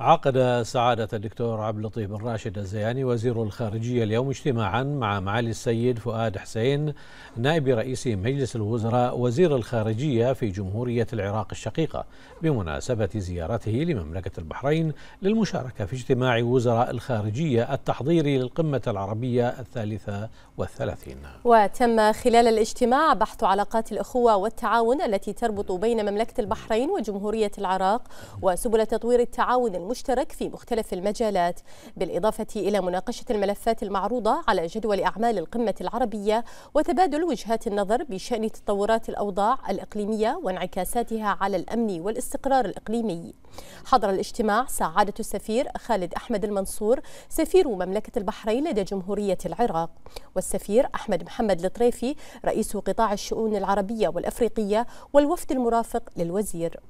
عقد سعادة الدكتور عبد اللطيف بن راشد الزياني وزير الخارجية اليوم اجتماعا مع معالي السيد فؤاد حسين نائب رئيس مجلس الوزراء وزير الخارجية في جمهورية العراق الشقيقة بمناسبة زيارته لمملكة البحرين للمشاركة في اجتماع وزراء الخارجية التحضيري للقمة العربية الثالثة والثلاثين وتم خلال الاجتماع بحث علاقات الأخوة والتعاون التي تربط بين مملكة البحرين وجمهورية العراق وسبل تطوير التعاون مشترك في مختلف المجالات بالإضافة إلى مناقشة الملفات المعروضة على جدول أعمال القمة العربية وتبادل وجهات النظر بشأن تطورات الأوضاع الإقليمية وانعكاساتها على الأمن والاستقرار الإقليمي حضر الاجتماع سعادة السفير خالد أحمد المنصور سفير مملكة البحرين لدى جمهورية العراق والسفير أحمد محمد الطريفي رئيس قطاع الشؤون العربية والأفريقية والوفد المرافق للوزير